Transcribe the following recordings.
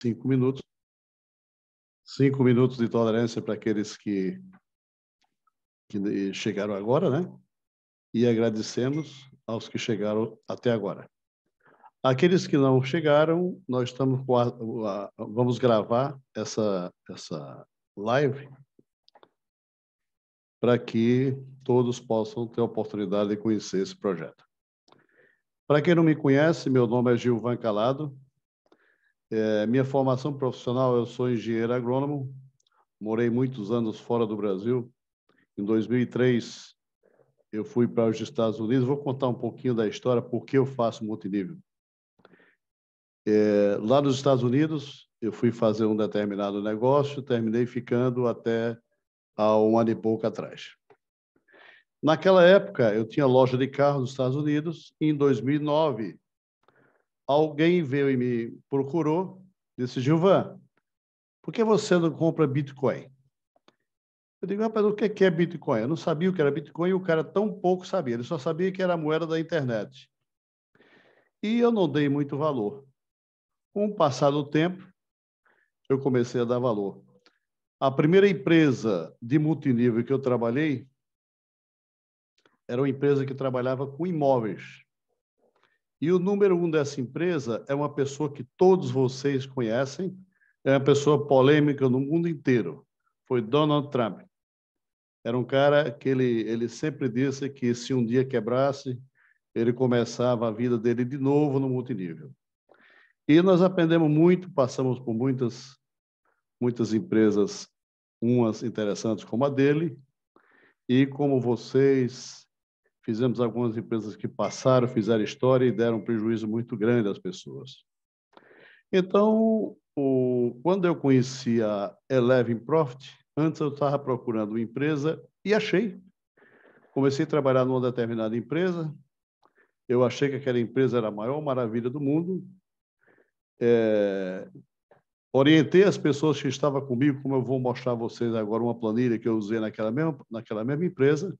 cinco minutos. Cinco minutos de tolerância para aqueles que, que chegaram agora, né? E agradecemos aos que chegaram até agora. Aqueles que não chegaram, nós estamos vamos gravar essa essa live para que todos possam ter a oportunidade de conhecer esse projeto. Para quem não me conhece, meu nome é Gilvan Calado, é, minha formação profissional, eu sou engenheiro agrônomo, morei muitos anos fora do Brasil. Em 2003, eu fui para os Estados Unidos. Vou contar um pouquinho da história, por que eu faço multinível. É, lá nos Estados Unidos, eu fui fazer um determinado negócio, terminei ficando até há um ano e pouco atrás. Naquela época, eu tinha loja de carro nos Estados Unidos e em 2009 alguém veio e me procurou, disse, Gilvan, por que você não compra Bitcoin? Eu digo, rapaz, o que é Bitcoin? Eu não sabia o que era Bitcoin e o cara tão pouco sabia, ele só sabia que era a moeda da internet. E eu não dei muito valor. Com o passar do tempo, eu comecei a dar valor. A primeira empresa de multinível que eu trabalhei era uma empresa que trabalhava com imóveis. E o número um dessa empresa é uma pessoa que todos vocês conhecem, é uma pessoa polêmica no mundo inteiro. Foi Donald Trump. Era um cara que ele, ele sempre disse que se um dia quebrasse, ele começava a vida dele de novo no multinível. E nós aprendemos muito, passamos por muitas, muitas empresas, umas interessantes como a dele, e como vocês Fizemos algumas empresas que passaram, fizeram história e deram um prejuízo muito grande às pessoas. Então, o, quando eu conheci a Eleven Profit, antes eu estava procurando uma empresa e achei. Comecei a trabalhar numa determinada empresa, eu achei que aquela empresa era a maior maravilha do mundo. É... Orientei as pessoas que estavam comigo, como eu vou mostrar a vocês agora uma planilha que eu usei naquela mesma, naquela mesma empresa.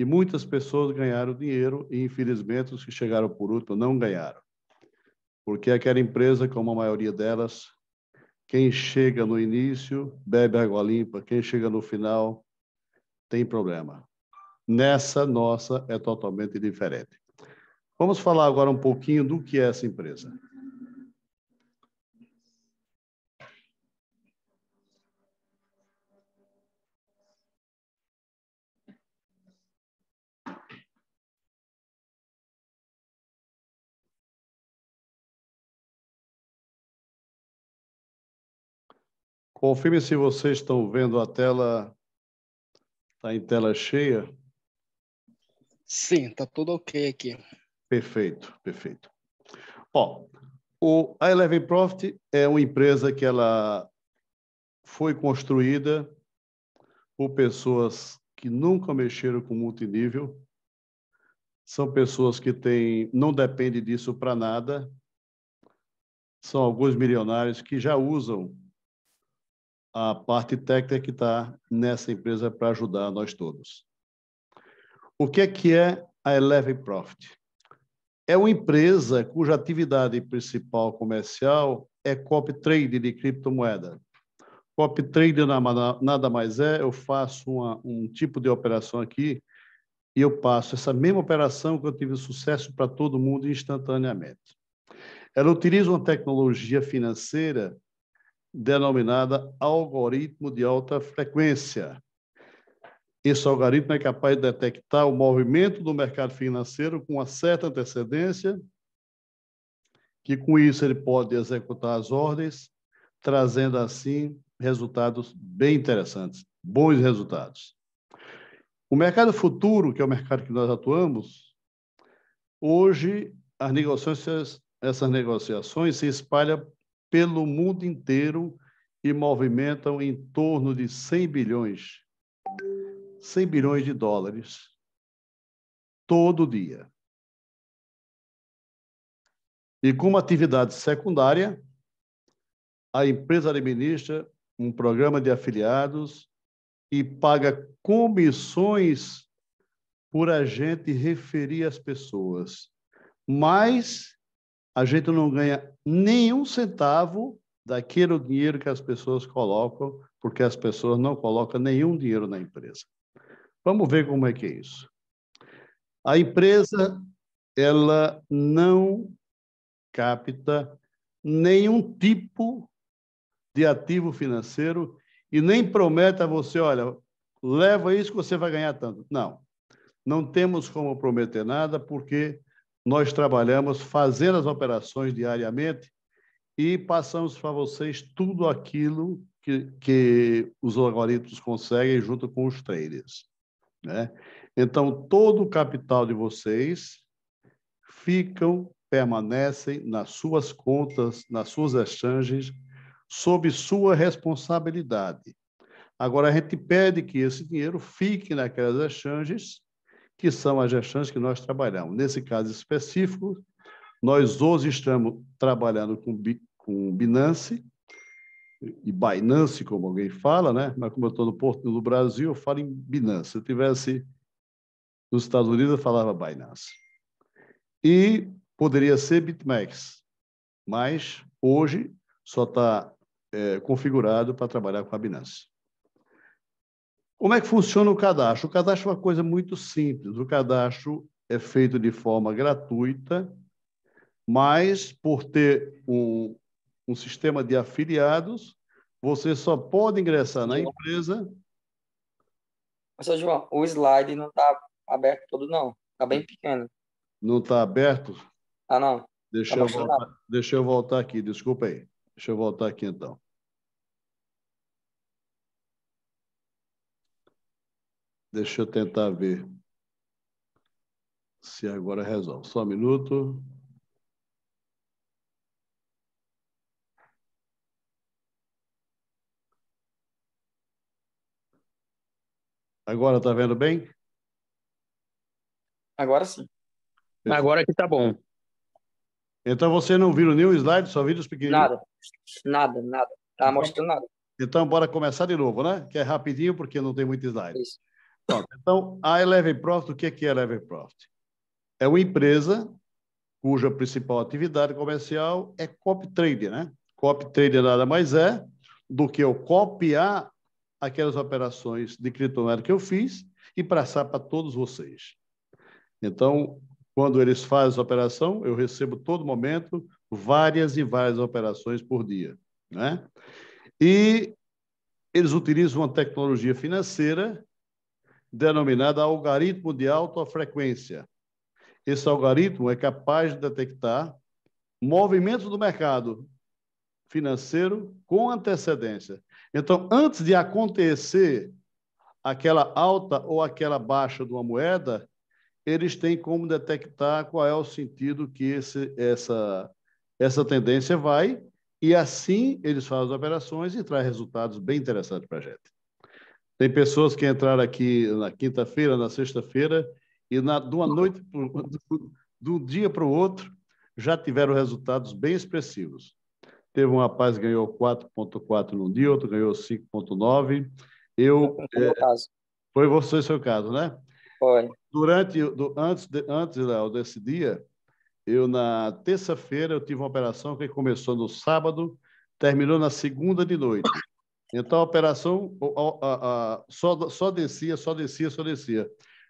E muitas pessoas ganharam dinheiro e, infelizmente, os que chegaram por último não ganharam. Porque aquela empresa, como a maioria delas, quem chega no início bebe água limpa, quem chega no final tem problema. Nessa nossa é totalmente diferente. Vamos falar agora um pouquinho do que é essa empresa. Confirme se vocês estão vendo a tela. Está em tela cheia? Sim, está tudo ok aqui. Perfeito, perfeito. Bom, o, a Eleven Profit é uma empresa que ela foi construída por pessoas que nunca mexeram com multinível. São pessoas que têm, não dependem disso para nada. São alguns milionários que já usam a parte técnica que está nessa empresa para ajudar nós todos. O que é que é a Eleven Profit? É uma empresa cuja atividade principal comercial é copy trade de criptomoeda. Copy trade nada mais é, eu faço uma, um tipo de operação aqui e eu passo essa mesma operação que eu tive sucesso para todo mundo instantaneamente. Ela utiliza uma tecnologia financeira denominada algoritmo de alta frequência. Esse algoritmo é capaz de detectar o movimento do mercado financeiro com uma certa antecedência, que com isso ele pode executar as ordens, trazendo assim resultados bem interessantes, bons resultados. O mercado futuro, que é o mercado que nós atuamos, hoje as negociações, essas negociações se espalham pelo mundo inteiro e movimentam em torno de 100 bilhões, 100 bilhões de dólares todo dia. E como atividade secundária, a empresa administra um programa de afiliados e paga comissões por a gente referir as pessoas. Mas a gente não ganha nenhum centavo daquele dinheiro que as pessoas colocam, porque as pessoas não colocam nenhum dinheiro na empresa. Vamos ver como é que é isso. A empresa ela não capta nenhum tipo de ativo financeiro e nem promete a você, olha, leva isso que você vai ganhar tanto. Não. Não temos como prometer nada porque nós trabalhamos fazendo as operações diariamente e passamos para vocês tudo aquilo que, que os algoritmos conseguem junto com os traders. Né? Então, todo o capital de vocês ficam, permanecem nas suas contas, nas suas exchanges, sob sua responsabilidade. Agora, a gente pede que esse dinheiro fique naquelas exchanges que são as gestões que nós trabalhamos. Nesse caso específico, nós hoje estamos trabalhando com, com Binance, e Binance, como alguém fala, né? mas como eu estou no Porto do Brasil, eu falo em Binance. Se eu tivesse nos Estados Unidos, eu falava Binance. E poderia ser BitMEX, mas hoje só está é, configurado para trabalhar com a Binance. Como é que funciona o cadastro? O cadastro é uma coisa muito simples. O cadastro é feito de forma gratuita, mas por ter um, um sistema de afiliados, você só pode ingressar na empresa. Professor João, o slide não está aberto todo, não. Está bem pequeno. Não está aberto? Ah, não. Deixa, tá eu voltar, deixa eu voltar aqui, desculpa aí. Deixa eu voltar aqui então. Deixa eu tentar ver se agora resolve. Só um minuto. Agora está vendo bem? Agora sim. Perfeito. Agora que está bom. Então você não viu nenhum slide, só viu os pequenininhos? Nada, nada, nada. Tá então mostrando nada. Então bora começar de novo, né? Que é rapidinho porque não tem muito slide. Isso. Então, a Eleven Profit, o que é, que é Eleven Profit? É uma empresa cuja principal atividade comercial é copy trading, né? Copy trading nada mais é do que eu copiar aquelas operações de criptomoeda que eu fiz e passar para todos vocês. Então, quando eles fazem a operação, eu recebo todo momento várias e várias operações por dia, né? E eles utilizam uma tecnologia financeira denominada algoritmo de alta frequência. Esse algoritmo é capaz de detectar movimentos do mercado financeiro com antecedência. Então, antes de acontecer aquela alta ou aquela baixa de uma moeda, eles têm como detectar qual é o sentido que esse, essa, essa tendência vai, e assim eles fazem as operações e traz resultados bem interessantes para a gente. Tem pessoas que entraram aqui na quinta-feira, na sexta-feira, e na, de uma noite, de um dia para o outro, já tiveram resultados bem expressivos. Teve um rapaz que ganhou 4,4 num dia, outro ganhou 5,9. Eu. Foi, é, foi você seu caso, né? Foi. Durante, do, antes, de, antes Léo, desse dia, eu, na terça-feira, eu tive uma operação que começou no sábado, terminou na segunda de noite. Então a operação a, a, a, só, só descia, só descia, só descia.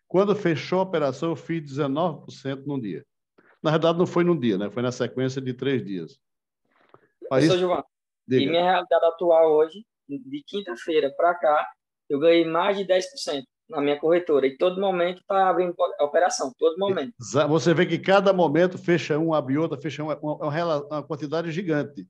Quando fechou a operação, eu fiz 19% num dia. Na verdade, não foi num dia, né? foi na sequência de três dias. Mas isso... João, Diga. e minha realidade atual hoje, de quinta-feira para cá, eu ganhei mais de 10% na minha corretora. E todo momento está abrindo operação, todo momento. Você vê que cada momento fecha um, abre outra, fecha um, é uma, é uma quantidade gigante.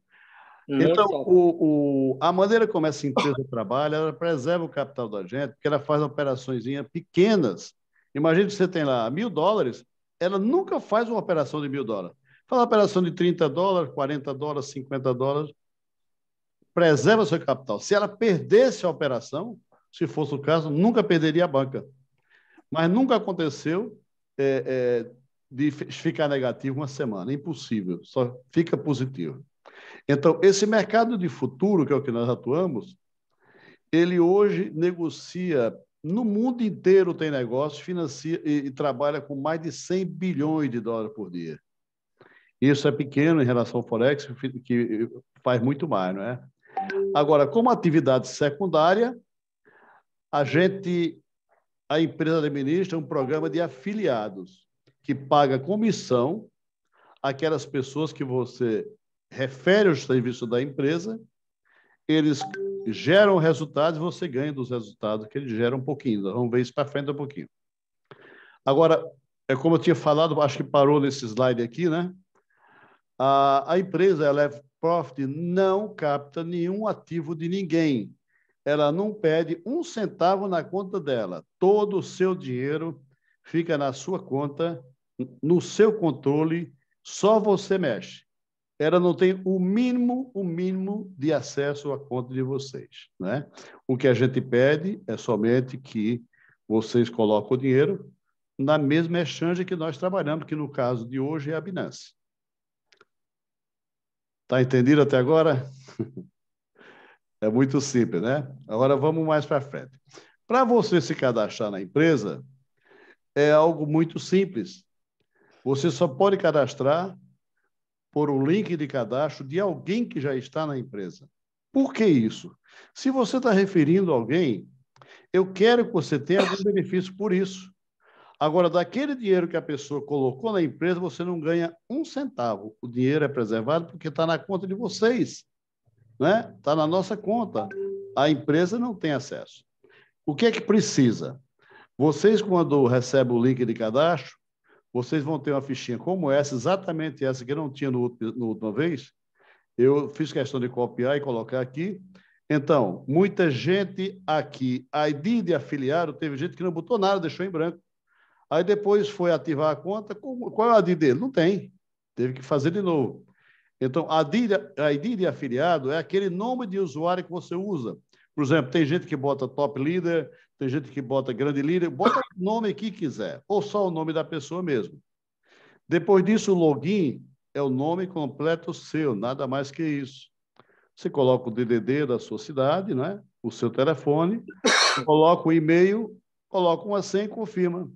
Então, Muito então, o, o, a maneira como essa empresa trabalha, ela preserva o capital da gente, porque ela faz operações pequenas. Imagina que você tem lá mil dólares, ela nunca faz uma operação de mil dólares. Faz uma operação de 30 dólares, 40 dólares, 50 dólares, preserva seu capital. Se ela perdesse a operação, se fosse o caso, nunca perderia a banca. Mas nunca aconteceu é, é, de ficar negativo uma semana, impossível, só fica positivo. Então, esse mercado de futuro, que é o que nós atuamos, ele hoje negocia, no mundo inteiro tem negócio, financia e, e trabalha com mais de 100 bilhões de dólares por dia. Isso é pequeno em relação ao Forex, que faz muito mais, não é? Agora, como atividade secundária, a gente, a empresa administra um programa de afiliados, que paga comissão àquelas pessoas que você refere os serviços da empresa, eles geram resultados e você ganha dos resultados que eles geram um pouquinho. vamos ver isso para frente um pouquinho. Agora, é como eu tinha falado, acho que parou nesse slide aqui, né? A, a empresa, ela é profit, não capta nenhum ativo de ninguém. Ela não pede um centavo na conta dela. Todo o seu dinheiro fica na sua conta, no seu controle, só você mexe ela não tem o mínimo, o mínimo de acesso à conta de vocês. Né? O que a gente pede é somente que vocês coloquem o dinheiro na mesma exchange que nós trabalhamos, que no caso de hoje é a Binance. Está entendido até agora? É muito simples, né? Agora vamos mais para frente. Para você se cadastrar na empresa, é algo muito simples. Você só pode cadastrar por um link de cadastro de alguém que já está na empresa. Por que isso? Se você está referindo alguém, eu quero que você tenha algum benefício por isso. Agora, daquele dinheiro que a pessoa colocou na empresa, você não ganha um centavo. O dinheiro é preservado porque está na conta de vocês, né? Está na nossa conta. A empresa não tem acesso. O que é que precisa? Vocês, quando recebem o link de cadastro, vocês vão ter uma fichinha como essa, exatamente essa que eu não tinha no, última vez. Eu fiz questão de copiar e colocar aqui. Então, muita gente aqui, a ID de afiliado, teve gente que não botou nada, deixou em branco. Aí depois foi ativar a conta, qual é a ID dele? Não tem, teve que fazer de novo. Então, a ID, a ID de afiliado é aquele nome de usuário que você usa. Por exemplo, tem gente que bota top leader, tem gente que bota grande líder, bota o nome que quiser, ou só o nome da pessoa mesmo. Depois disso, o login é o nome completo seu, nada mais que isso. Você coloca o DDD da sua cidade, né? o seu telefone, coloca o e-mail, coloca uma senha e confirma.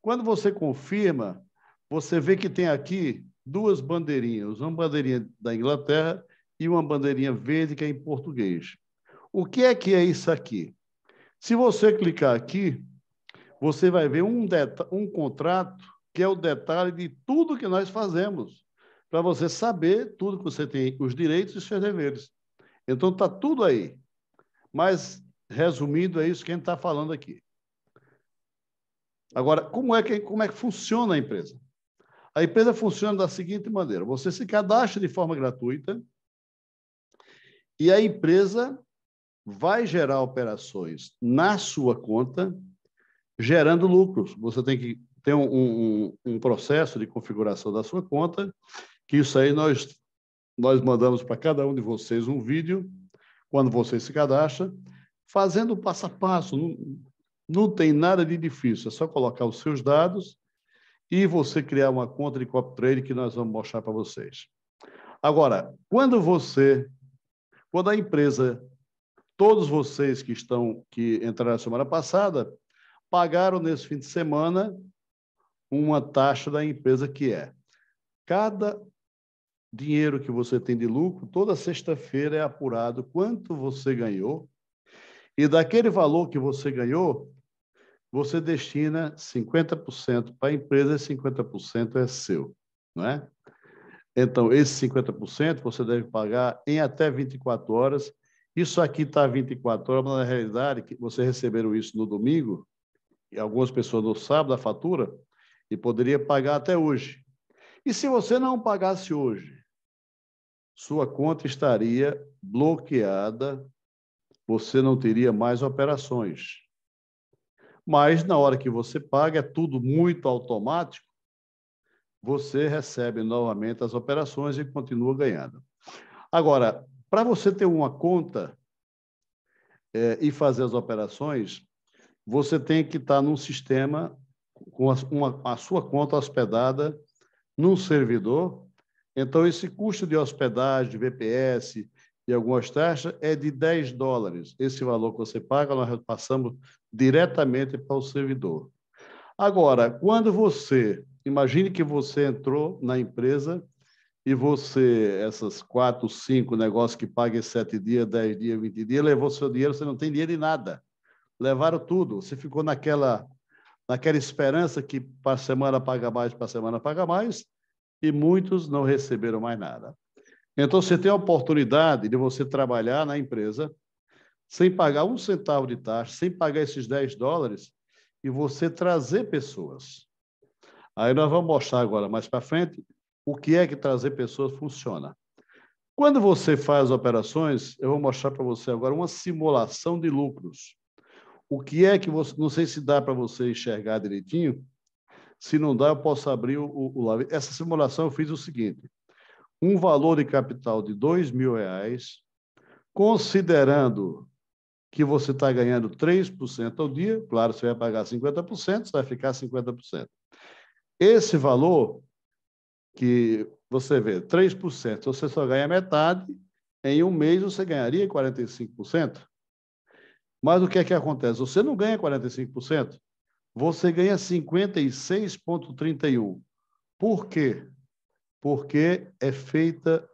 Quando você confirma, você vê que tem aqui duas bandeirinhas, uma bandeirinha da Inglaterra e uma bandeirinha verde que é em português. O que é que é isso aqui? Se você clicar aqui, você vai ver um, um contrato que é o detalhe de tudo que nós fazemos, para você saber tudo que você tem, os direitos e os seus deveres. Então, está tudo aí. Mas, resumindo, é isso que a gente está falando aqui. Agora, como é, que, como é que funciona a empresa? A empresa funciona da seguinte maneira: você se cadastra de forma gratuita e a empresa vai gerar operações na sua conta, gerando lucros. Você tem que ter um, um, um processo de configuração da sua conta, que isso aí nós, nós mandamos para cada um de vocês um vídeo, quando você se cadastra, fazendo passo a passo. Não, não tem nada de difícil, é só colocar os seus dados e você criar uma conta de copy trade que nós vamos mostrar para vocês. Agora, quando você, quando a empresa Todos vocês que estão que entraram semana passada pagaram nesse fim de semana uma taxa da empresa que é cada dinheiro que você tem de lucro, toda sexta-feira é apurado quanto você ganhou e daquele valor que você ganhou, você destina 50% para a empresa e 50% é seu, não é? Então, esse 50% você deve pagar em até 24 horas isso aqui está 24 horas, mas na realidade, que vocês receberam isso no domingo, e algumas pessoas no sábado, a fatura, e poderia pagar até hoje. E se você não pagasse hoje, sua conta estaria bloqueada, você não teria mais operações. Mas na hora que você paga, é tudo muito automático, você recebe novamente as operações e continua ganhando. Agora, para você ter uma conta é, e fazer as operações, você tem que estar num sistema com a, uma, a sua conta hospedada num servidor. Então, esse custo de hospedagem, de VPS e algumas taxas é de 10 dólares. Esse valor que você paga, nós passamos diretamente para o servidor. Agora, quando você, imagine que você entrou na empresa e você, essas quatro, cinco negócios que paga sete dias, dez dias, vinte dias, levou seu dinheiro, você não tem dinheiro em nada. Levaram tudo. Você ficou naquela, naquela esperança que para semana paga mais, para semana paga mais, e muitos não receberam mais nada. Então, você tem a oportunidade de você trabalhar na empresa sem pagar um centavo de taxa, sem pagar esses 10 dólares, e você trazer pessoas. Aí nós vamos mostrar agora, mais para frente, o que é que trazer pessoas funciona. Quando você faz operações, eu vou mostrar para você agora uma simulação de lucros. O que é que você. Não sei se dá para você enxergar direitinho. Se não dá, eu posso abrir o, o, Essa simulação eu fiz o seguinte: um valor de capital de dois mil reais, considerando que você está ganhando 3% ao dia, claro, você vai pagar 50%, você vai ficar 50%. Esse valor que você vê 3%, você só ganha metade, em um mês você ganharia 45%. Mas o que é que acontece? Você não ganha 45%, você ganha 56,31%. Por quê? Porque é feita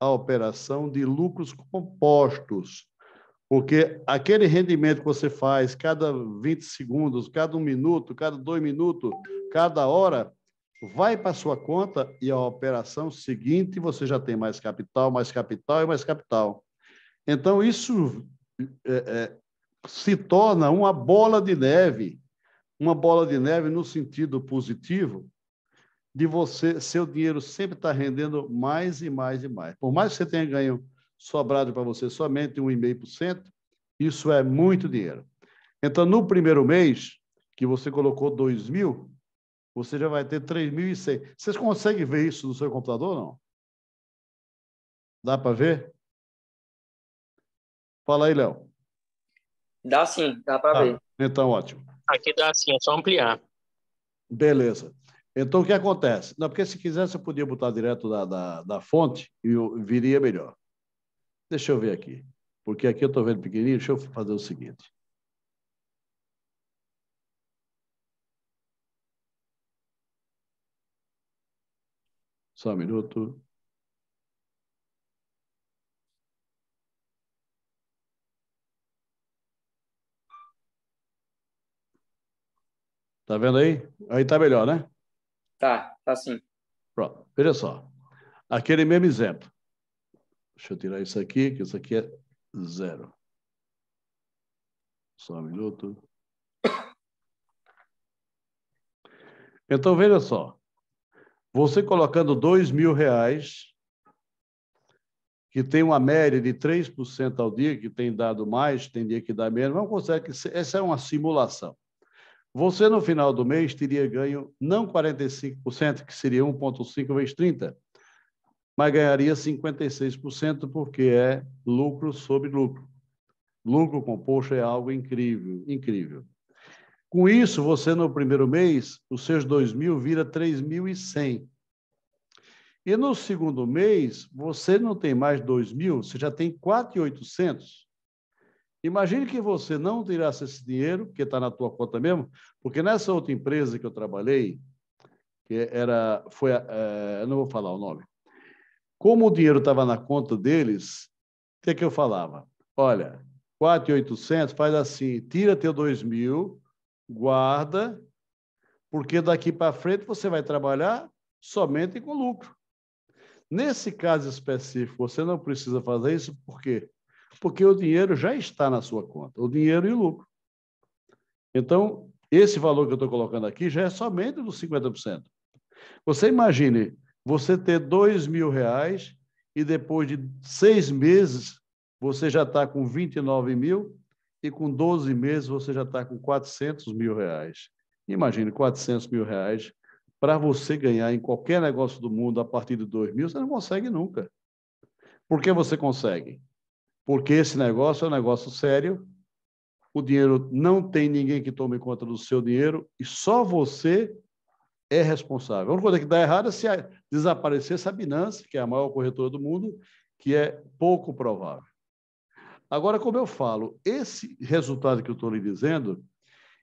a operação de lucros compostos. Porque aquele rendimento que você faz cada 20 segundos, cada um minuto, cada dois minutos, cada hora, vai para sua conta e a operação seguinte você já tem mais capital, mais capital e mais capital. Então, isso é, é, se torna uma bola de neve, uma bola de neve no sentido positivo, de você, seu dinheiro sempre está rendendo mais e mais e mais. Por mais que você tenha ganho sobrado para você somente 1,5%, isso é muito dinheiro. Então, no primeiro mês, que você colocou 2 mil, você já vai ter 3.100. Vocês conseguem ver isso no seu computador não? Dá para ver? Fala aí, Léo. Dá sim, dá para tá, ver. Então, ótimo. Aqui dá sim, é só ampliar. Beleza. Então, o que acontece? Não, porque se quisesse, eu podia botar direto da, da, da fonte e viria melhor. Deixa eu ver aqui, porque aqui eu estou vendo pequenininho. Deixa eu fazer o seguinte. Só um minuto. Tá vendo aí? Aí tá melhor, né? Tá, tá sim. Pronto. Veja só. Aquele mesmo exemplo. Deixa eu tirar isso aqui, que isso aqui é zero. Só um minuto. Então, veja só. Você colocando dois mil reais, que tem uma média de 3% ao dia, que tem dado mais, tem dia que dá menos, mas que Essa é uma simulação. Você, no final do mês, teria ganho não 45%, que seria 1,5 vezes 30, mas ganharia 56%, porque é lucro sobre lucro. Lucro composto é algo incrível, incrível. Com isso, você no primeiro mês, os seus mil vira 3.100. E no segundo mês, você não tem mais mil, você já tem 4.800. Imagine que você não tirasse esse dinheiro, que está na tua conta mesmo, porque nessa outra empresa que eu trabalhei, que era, foi, é, não vou falar o nome, como o dinheiro estava na conta deles, o que, é que eu falava? Olha, 4.800, faz assim, tira teu mil guarda, porque daqui para frente você vai trabalhar somente com lucro. Nesse caso específico, você não precisa fazer isso, por quê? Porque o dinheiro já está na sua conta, o dinheiro e o lucro. Então, esse valor que eu estou colocando aqui já é somente dos 50%. Você imagine você ter dois mil reais e depois de seis meses você já está com 29 mil e com 12 meses você já está com 400 mil reais. Imagine 400 mil reais para você ganhar em qualquer negócio do mundo a partir de 2 mil, você não consegue nunca. Por que você consegue? Porque esse negócio é um negócio sério, o dinheiro não tem ninguém que tome conta do seu dinheiro e só você é responsável. A única coisa que dá errado é se desaparecesse a Binance, que é a maior corretora do mundo, que é pouco provável. Agora, como eu falo, esse resultado que eu estou lhe dizendo,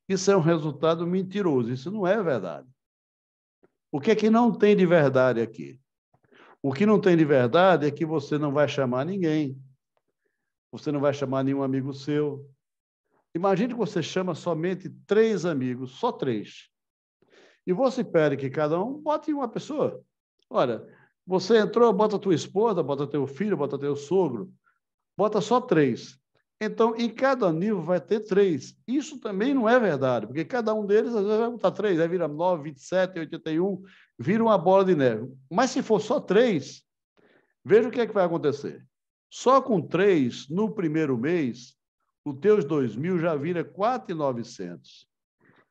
isso é um resultado mentiroso, isso não é verdade. O que é que não tem de verdade aqui? O que não tem de verdade é que você não vai chamar ninguém, você não vai chamar nenhum amigo seu. Imagine que você chama somente três amigos, só três. E você pede que cada um bote uma pessoa. Olha, você entrou, bota tua esposa, bota teu filho, bota teu sogro, bota só três. Então, em cada nível vai ter três. Isso também não é verdade, porque cada um deles, às vezes, vai botar três, aí vira 9, 27, 81, vira uma bola de neve. Mas se for só três, veja o que é que vai acontecer. Só com três, no primeiro mês, os teus dois mil já vira 4,900.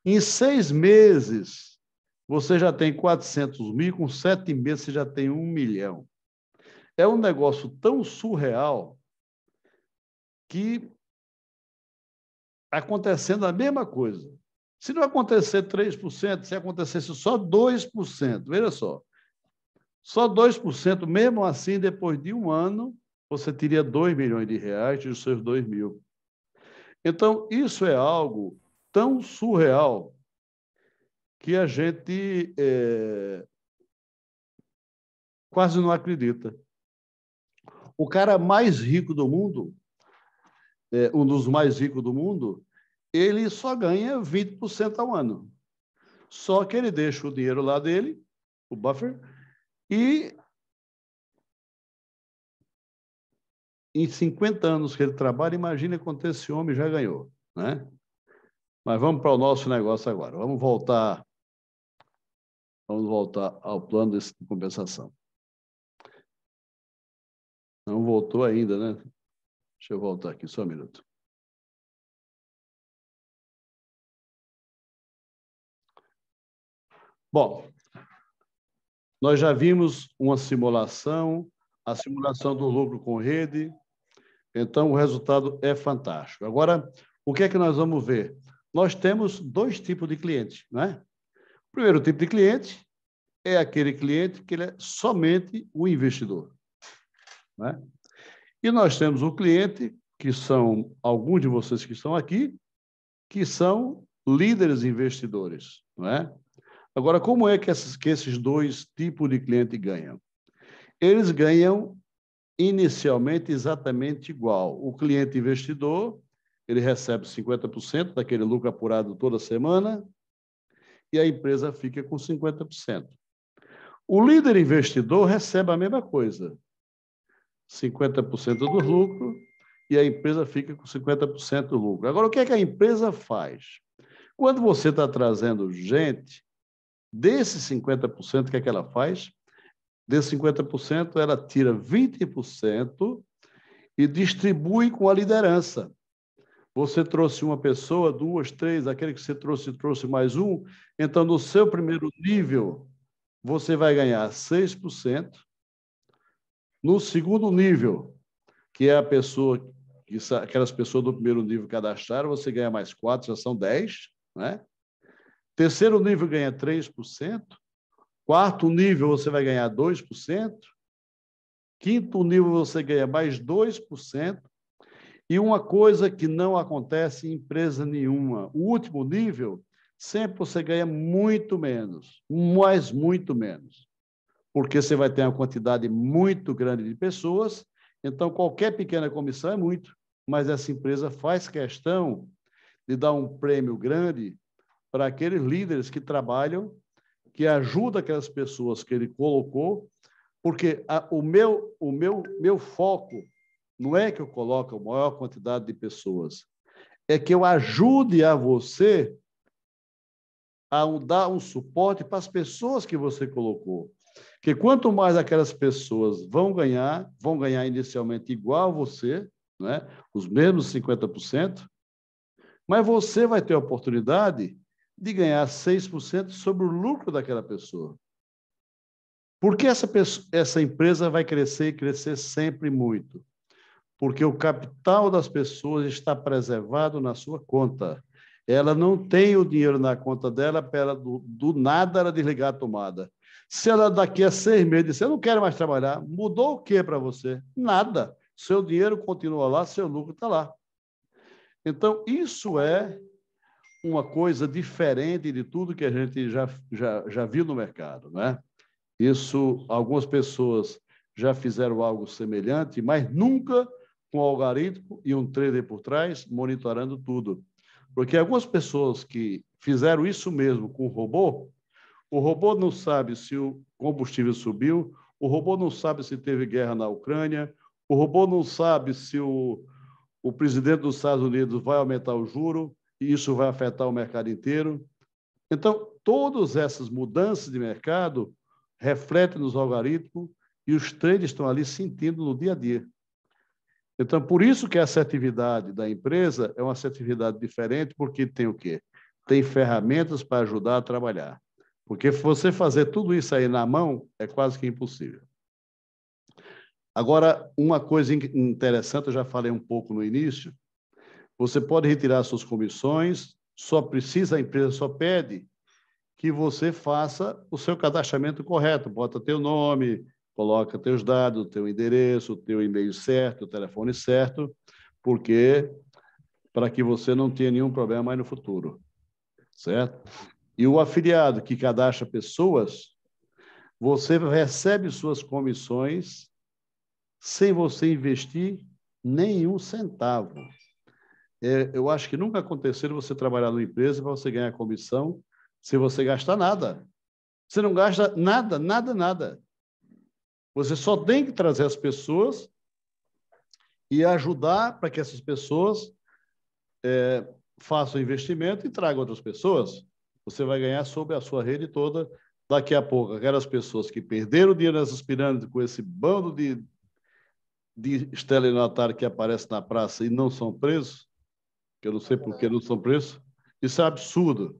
Em seis meses, você já tem 400 mil, com sete meses você já tem um milhão. É um negócio tão surreal que acontecendo a mesma coisa. Se não acontecer 3%, se acontecesse só 2%, veja só, só 2%, mesmo assim, depois de um ano, você teria 2 milhões de reais dos seus 2 mil. Então, isso é algo tão surreal que a gente é, quase não acredita. O cara mais rico do mundo é, um dos mais ricos do mundo, ele só ganha 20% ao ano. Só que ele deixa o dinheiro lá dele, o buffer, e em 50 anos que ele trabalha, imagina quanto esse homem já ganhou, né? Mas vamos para o nosso negócio agora. Vamos voltar vamos voltar ao plano de compensação. Não voltou ainda, né? Deixa eu voltar aqui, só um minuto. Bom, nós já vimos uma simulação, a simulação do lucro com rede, então o resultado é fantástico. Agora, o que é que nós vamos ver? Nós temos dois tipos de clientes, né? O primeiro tipo de cliente é aquele cliente que ele é somente o investidor. Né? E nós temos um cliente, que são alguns de vocês que estão aqui, que são líderes investidores. Não é? Agora, como é que, que esses dois tipos de cliente ganham? Eles ganham inicialmente exatamente igual. O cliente investidor, ele recebe 50% daquele lucro apurado toda semana e a empresa fica com 50%. O líder investidor recebe a mesma coisa, 50% do lucro e a empresa fica com 50% do lucro. Agora, o que é que a empresa faz? Quando você está trazendo gente, desse 50%, o que é que ela faz? Desse 50%, ela tira 20% e distribui com a liderança. Você trouxe uma pessoa, duas, três, aquele que você trouxe, trouxe mais um. Então, no seu primeiro nível, você vai ganhar 6%, no segundo nível, que é a pessoa, que, aquelas pessoas do primeiro nível cadastraram, você ganha mais 4, já são 10, né? Terceiro nível ganha 3%. Quarto nível você vai ganhar 2%. Quinto nível você ganha mais 2%. E uma coisa que não acontece em empresa nenhuma, o último nível, sempre você ganha muito menos, mas muito menos porque você vai ter uma quantidade muito grande de pessoas, então qualquer pequena comissão é muito, mas essa empresa faz questão de dar um prêmio grande para aqueles líderes que trabalham, que ajudam aquelas pessoas que ele colocou, porque a, o meu o meu meu foco não é que eu coloque a maior quantidade de pessoas, é que eu ajude a você a dar um suporte para as pessoas que você colocou. Que quanto mais aquelas pessoas vão ganhar, vão ganhar inicialmente igual a você, né? os mesmos 50%, mas você vai ter a oportunidade de ganhar 6% sobre o lucro daquela pessoa. Porque essa, pessoa, essa empresa vai crescer e crescer sempre muito? Porque o capital das pessoas está preservado na sua conta. Ela não tem o dinheiro na conta dela para do, do nada ela desligar a tomada. Se ela daqui a seis meses disser, eu não quero mais trabalhar, mudou o que para você? Nada. Seu dinheiro continua lá, seu lucro está lá. Então, isso é uma coisa diferente de tudo que a gente já, já, já viu no mercado. Né? Isso, algumas pessoas já fizeram algo semelhante, mas nunca com um algoritmo e um trader por trás monitorando tudo. Porque algumas pessoas que fizeram isso mesmo com o robô, o robô não sabe se o combustível subiu, o robô não sabe se teve guerra na Ucrânia, o robô não sabe se o, o presidente dos Estados Unidos vai aumentar o juro e isso vai afetar o mercado inteiro. Então, todas essas mudanças de mercado refletem nos algoritmos e os traders estão ali sentindo no dia a dia. Então, por isso que a assertividade da empresa é uma assertividade diferente, porque tem o quê? Tem ferramentas para ajudar a trabalhar. Porque você fazer tudo isso aí na mão é quase que impossível. Agora, uma coisa interessante, eu já falei um pouco no início, você pode retirar suas comissões, só precisa, a empresa só pede que você faça o seu cadastramento correto, bota teu nome, coloca teus dados, teu endereço, teu e-mail certo, telefone certo, porque para que você não tenha nenhum problema aí no futuro, certo? E o afiliado que cadastra pessoas, você recebe suas comissões sem você investir nenhum centavo. É, eu acho que nunca aconteceu você trabalhar numa empresa para você ganhar comissão sem você gastar nada. Você não gasta nada, nada, nada. Você só tem que trazer as pessoas e ajudar para que essas pessoas é, façam investimento e tragam outras pessoas. Você vai ganhar sobre a sua rede toda. Daqui a pouco, aquelas pessoas que perderam dinheiro nessas pirâmides com esse bando de, de estelionatário que aparece na praça e não são presos, que eu não sei por que não são presos, isso é absurdo.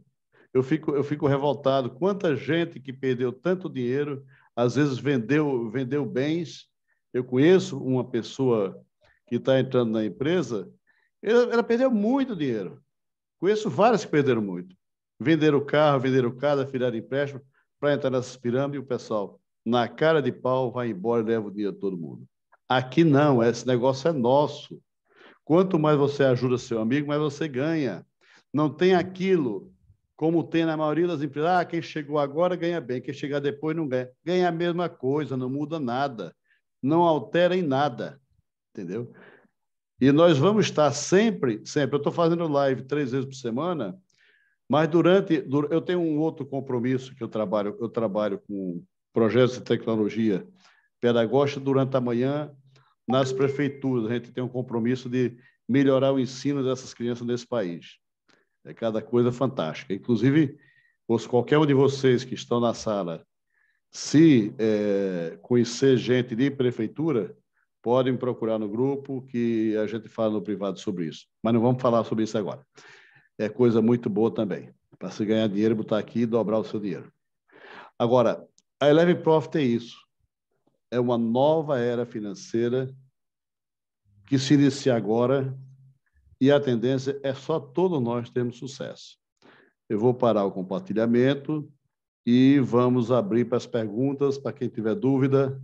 Eu fico, eu fico revoltado. Quanta gente que perdeu tanto dinheiro, às vezes vendeu, vendeu bens. Eu conheço uma pessoa que está entrando na empresa, ela, ela perdeu muito dinheiro. Conheço várias que perderam muito. Venderam o carro, venderam casa, firaram empréstimo para entrar nessas pirâmides e o pessoal, na cara de pau, vai embora e leva o dinheiro de todo mundo. Aqui não, esse negócio é nosso. Quanto mais você ajuda seu amigo, mais você ganha. Não tem aquilo como tem na maioria das empresas. Ah, quem chegou agora ganha bem, quem chegar depois não ganha. Ganha a mesma coisa, não muda nada, não altera em nada, entendeu? E nós vamos estar sempre, sempre. Eu estou fazendo live três vezes por semana mas durante, eu tenho um outro compromisso que eu trabalho, eu trabalho com projetos de tecnologia pedagógica durante a manhã nas prefeituras. A gente tem um compromisso de melhorar o ensino dessas crianças nesse país. É cada coisa fantástica. Inclusive, os qualquer um de vocês que estão na sala, se é, conhecer gente de prefeitura, podem procurar no grupo que a gente fala no privado sobre isso. Mas não vamos falar sobre isso agora é coisa muito boa também, para se ganhar dinheiro, botar aqui e dobrar o seu dinheiro. Agora, a Eleven Profit é isso. É uma nova era financeira que se inicia agora e a tendência é só todos nós termos sucesso. Eu vou parar o compartilhamento e vamos abrir para as perguntas, para quem tiver dúvida.